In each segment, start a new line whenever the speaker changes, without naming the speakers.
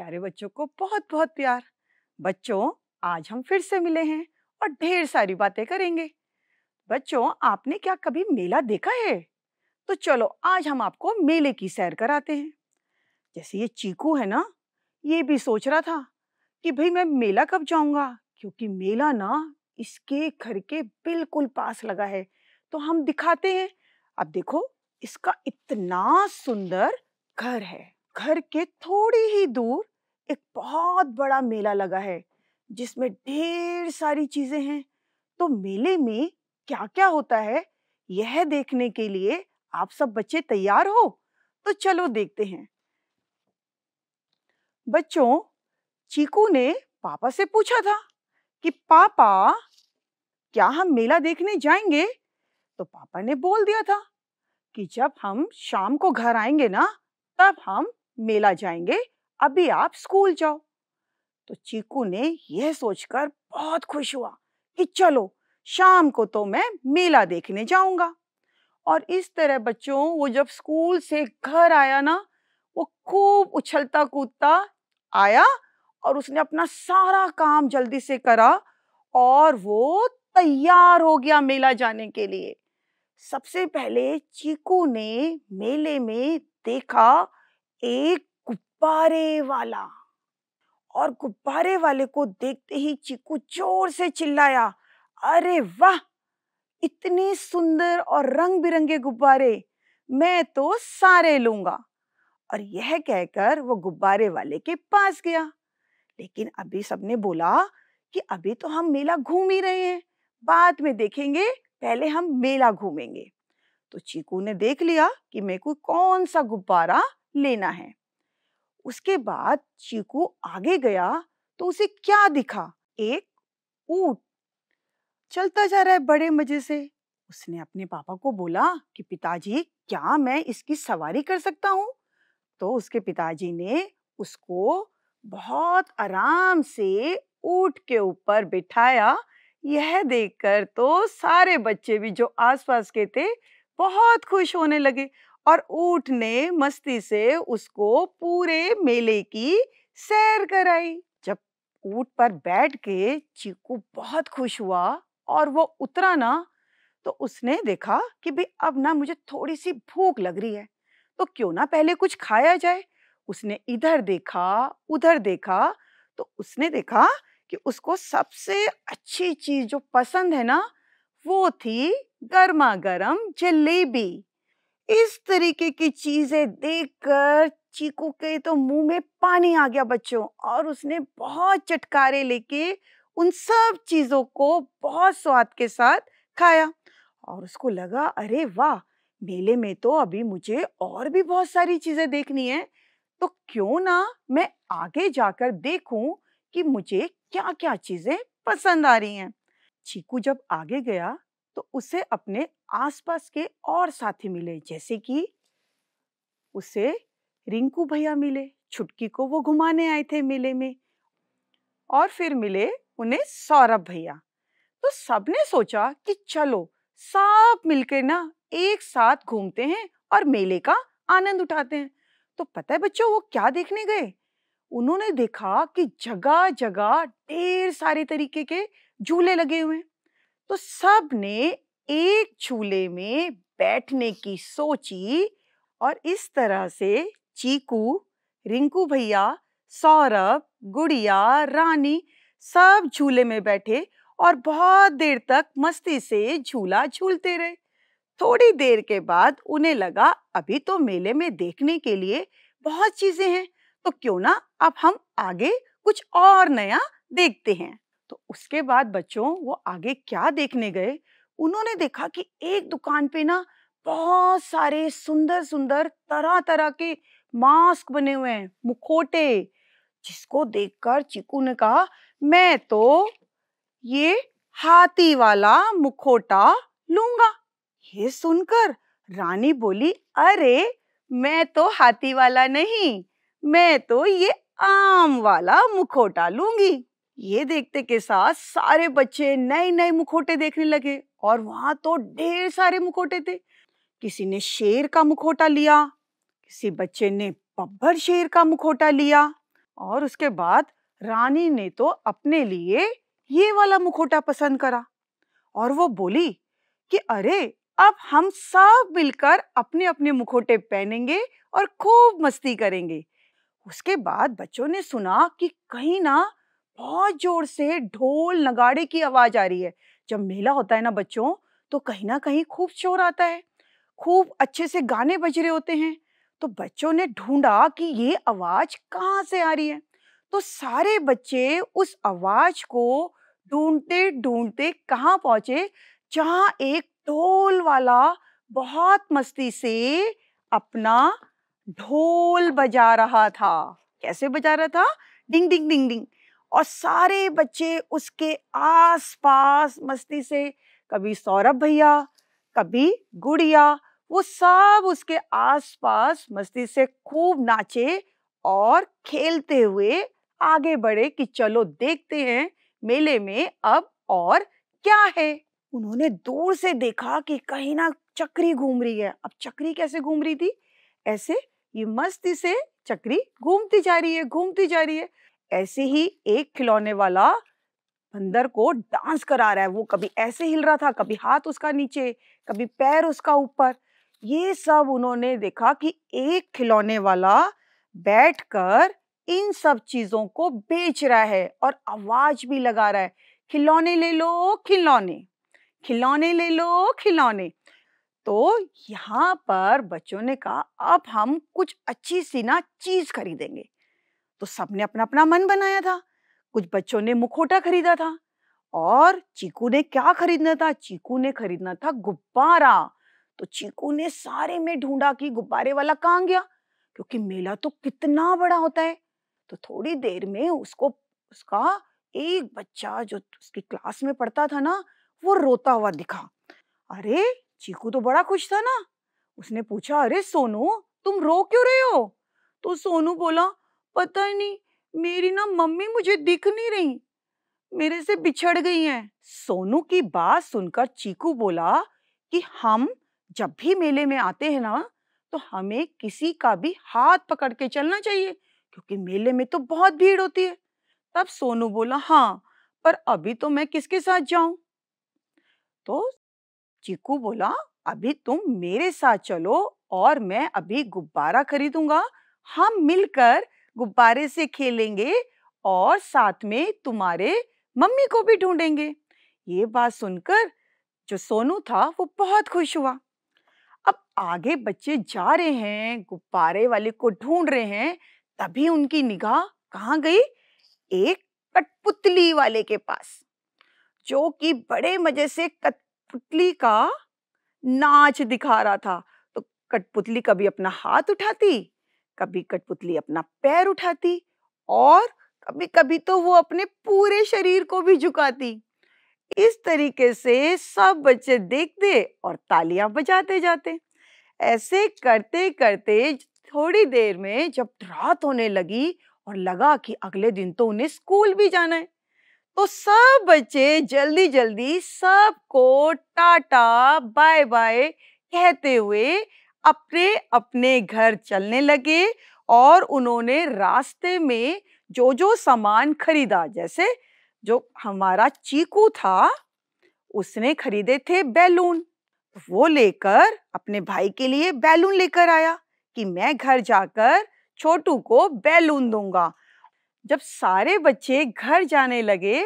प्यारे बच्चों को बहुत बहुत प्यार बच्चों आज हम फिर से मिले हैं और ढेर सारी बातें करेंगे बच्चों आपने क्या कभी मेला देखा है तो चलो आज हम आपको मेले की सैर कराते हैं जैसे ये चीकू है ना ये भी सोच रहा था कि भाई मैं मेला कब जाऊंगा क्योंकि मेला ना इसके घर के बिल्कुल पास लगा है तो हम दिखाते हैं अब देखो इसका इतना सुंदर घर है घर के थोड़ी ही दूर एक बहुत बड़ा मेला लगा है जिसमें ढेर सारी चीजें हैं तो मेले में क्या क्या होता है यह देखने के लिए आप सब बच्चे तैयार हो तो चलो देखते हैं बच्चों चीकू ने पापा से पूछा था कि पापा क्या हम मेला देखने जाएंगे तो पापा ने बोल दिया था कि जब हम शाम को घर आएंगे ना तब हम मेला जाएंगे अभी आप स्कूल जाओ तो चीकू ने यह सोचकर बहुत खुश हुआ कि चलो शाम को तो मैं मेला देखने जाऊंगा और इस तरह बच्चों वो जब स्कूल से घर आया ना वो खूब उछलता कूदता आया और उसने अपना सारा काम जल्दी से करा और वो तैयार हो गया मेला जाने के लिए सबसे पहले चीकू ने मेले में देखा एक गुब्बारे वाला और गुब्बारे वाले को देखते ही चीकू जोर से चिल्लाया अरे वाह इतने सुंदर और रंग बिरंगे गुब्बारे मैं तो सारे लूंगा और यह कहकर वो गुब्बारे वाले के पास गया लेकिन अभी सबने बोला कि अभी तो हम मेला घूम ही रहे हैं बाद में देखेंगे पहले हम मेला घूमेंगे तो चीकू ने देख लिया कि मेरे को कौन सा गुब्बारा लेना है उसके बाद चीकू आगे गया तो उसे क्या दिखा एक ऊट चलता जा रहा है बड़े मजे से उसने अपने पापा को बोला कि पिताजी क्या मैं इसकी सवारी कर सकता हूँ तो उसके पिताजी ने उसको बहुत आराम से ऊट के ऊपर बिठाया यह देखकर तो सारे बच्चे भी जो आसपास के थे बहुत खुश होने लगे और ऊट ने मस्ती से उसको पूरे मेले की सैर कराई जब ऊट पर बैठ के चीकू बहुत खुश हुआ और वो उतरा ना तो उसने देखा कि भाई अब ना मुझे थोड़ी सी भूख लग रही है तो क्यों ना पहले कुछ खाया जाए उसने इधर देखा उधर देखा तो उसने देखा कि उसको सबसे अच्छी चीज जो पसंद है ना वो थी गर्मा गर्म जलेबी इस तरीके की चीजें देखकर चीकू के तो मुंह में पानी आ गया बच्चों और उसने बहुत चटकारे लेके उन सब चीजों को बहुत स्वाद के साथ खाया और उसको लगा अरे वाह मेले में तो अभी मुझे और भी बहुत सारी चीजें देखनी है तो क्यों ना मैं आगे जाकर देखूं कि मुझे क्या क्या चीजें पसंद आ रही हैं चीकू जब आगे गया तो उसे अपने आसपास के और साथी मिले जैसे कि उसे रिंकू भैया मिले छुटकी को वो घुमाने आए थे मेले में और फिर मिले उन्हें सौरभ भैया तो सबने सोचा कि चलो सब मिलकर ना एक साथ घूमते हैं और मेले का आनंद उठाते हैं तो पता है बच्चों वो क्या देखने गए उन्होंने देखा कि जगह जगह ढेर सारे तरीके के झूले लगे हुए हैं तो सब ने एक झूले में बैठने की सोची और इस तरह से चीकू रिंकू भैया सौरभ गुड़िया रानी सब झूले में बैठे और बहुत देर तक मस्ती से झूला झूलते रहे थोड़ी देर के बाद उन्हें लगा अभी तो मेले में देखने के लिए बहुत चीजें हैं तो क्यों ना अब हम आगे कुछ और नया देखते हैं तो उसके बाद बच्चों वो आगे क्या देखने गए उन्होंने देखा कि एक दुकान पे ना बहुत सारे सुंदर सुंदर तरह तरह के मास्क बने हुए हैं मुखोटे जिसको देखकर चीकू ने कहा मैं तो ये हाथी वाला मुखोटा लूंगा ये सुनकर रानी बोली अरे मैं तो हाथी वाला नहीं मैं तो ये आम वाला मुखोटा लूंगी ये देखते के साथ सारे बच्चे नए नए मुखोटे देखने लगे और वहां तो ढेर सारे मुखोटे थे किसी ने शेर का मुखोटा लिया किसी बच्चे ने बब्बर शेर का मुखोटा लिया और उसके बाद रानी ने तो अपने लिए ये वाला मुखोटा पसंद करा और वो बोली कि अरे अब हम सब मिलकर अपने अपने मुखोटे पहनेंगे और खूब मस्ती करेंगे उसके बाद बच्चों ने सुना कि कहीं ना बहुत जोर से ढोल नगाड़े की आवाज़ आ रही है जब मेला होता है ना बच्चों तो कहीं ना कहीं खूब शोर आता है खूब अच्छे से गाने बज रहे होते हैं तो बच्चों ने ढूंढा कि ये आवाज़ कहाँ से आ रही है तो सारे बच्चे उस आवाज़ को ढूंढते ढूंढते कहाँ पहुंचे जहाँ एक ढोल वाला बहुत मस्ती से अपना ढोल बजा रहा था कैसे बजा रहा था डिंग डिंग डिंग डिंग और सारे बच्चे उसके आस पास मस्ती से कभी सौरभ भैया कभी गुड़िया वो सब उसके आस पास मस्ती से खूब नाचे और खेलते हुए आगे बढ़े कि चलो देखते हैं मेले में अब और क्या है उन्होंने दूर से देखा कि कहीं ना चक्री घूम रही है अब चक्री कैसे घूम रही थी ऐसे ये मस्ती से चक्री घूमती जा रही है घूमती जा रही है ऐसे ही एक खिलौने वाला बंदर को डांस करा रहा है वो कभी ऐसे हिल रहा था कभी हाथ उसका नीचे कभी पैर उसका ऊपर ये सब उन्होंने देखा कि एक खिलौने वाला बैठकर इन सब चीज़ों को बेच रहा है और आवाज़ भी लगा रहा है खिलौने ले लो खिलौने खिलौने ले लो खिलौने तो यहाँ पर बच्चों ने कहा अब हम कुछ अच्छी सी ना चीज़ खरीदेंगे तो सबने अपना अपना मन बनाया था कुछ बच्चों ने मुखोटा खरीदा था और चीकू ने क्या खरीदना था चीकू ने खरीदना था गुब्बारा तो चीकू ने सारे में ढूंढा कि गुब्बारे वाला कहाँ गया क्योंकि मेला तो कितना बड़ा होता है तो थोड़ी देर में उसको उसका एक बच्चा जो उसकी क्लास में पढ़ता था ना वो रोता हुआ दिखा अरे चीकू तो बड़ा खुश था ना उसने पूछा अरे सोनू तुम रो क्यों रहे हो तो सोनू बोला पता ही नहीं मेरी ना मम्मी मुझे दिख नहीं रही मेरे से हम्म। बिछड़ गई हैं सोनू की बात सुनकर चीकू बोला कि हम जब भी मेले में आते हैं ना तो हमें किसी का भी हाथ पकड़ के चलना चाहिए क्योंकि मेले में तो बहुत भीड़ होती है तब सोनू बोला हाँ पर अभी तो मैं किसके साथ जाऊं तो चीकू बोला अभी तुम मेरे साथ चलो और मैं अभी गुब्बारा खरीदूंगा हम मिलकर गुब्बारे से खेलेंगे और साथ में तुम्हारे मम्मी को भी ढूंढेंगे ये बात सुनकर जो सोनू था वो बहुत खुश हुआ अब आगे बच्चे जा रहे हैं गुब्बारे वाले को ढूंढ रहे हैं तभी उनकी निगाह कहाँ गई एक कठपुतली वाले के पास जो कि बड़े मजे से कठपुतली का नाच दिखा रहा था तो कठपुतली कभी अपना हाथ उठाती कभी कठपुतली अपना पैर उठाती और कभी कभी तो वो अपने पूरे शरीर को भी झुकाती इस तरीके से सब बच्चे देखते और तालियां बजाते जाते ऐसे करते करते थोड़ी देर में जब रात होने लगी और लगा कि अगले दिन तो उन्हें स्कूल भी जाना है तो सब बच्चे जल्दी जल्दी सबको टाटा बाय बाय कहते हुए अपने अपने घर चलने लगे और उन्होंने रास्ते में जो जो सामान खरीदा जैसे जो हमारा चीकू था उसने खरीदे थे बैलून वो लेकर अपने भाई के लिए बैलून लेकर आया कि मैं घर जाकर छोटू को बैलून दूंगा जब सारे बच्चे घर जाने लगे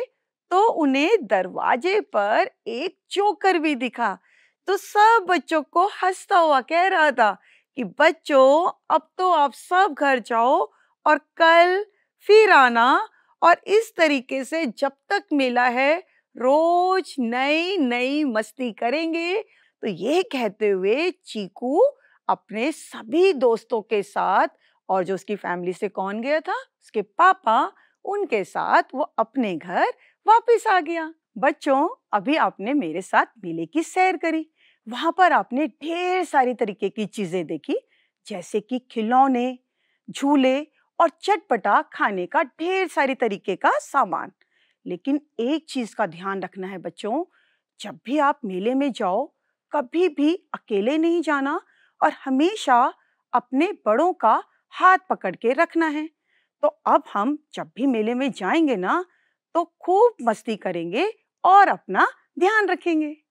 तो उन्हें दरवाजे पर एक चोकर भी दिखा तो सब बच्चों को हंसता हुआ कह रहा था कि बच्चों अब तो आप सब घर जाओ और कल फिर आना और इस तरीके से जब तक मेला है रोज नई नई मस्ती करेंगे तो ये कहते हुए चीकू अपने सभी दोस्तों के साथ और जो उसकी फैमिली से कौन गया था उसके पापा उनके साथ वो अपने घर वापस आ गया बच्चों अभी आपने मेरे साथ मेले की सैर करी वहाँ पर आपने ढेर सारी तरीके की चीज़ें देखी जैसे कि खिलौने झूले और चटपटा खाने का ढेर सारी तरीके का सामान लेकिन एक चीज़ का ध्यान रखना है बच्चों जब भी आप मेले में जाओ कभी भी अकेले नहीं जाना और हमेशा अपने बड़ों का हाथ पकड़ के रखना है तो अब हम जब भी मेले में जाएंगे ना तो खूब मस्ती करेंगे और अपना ध्यान रखेंगे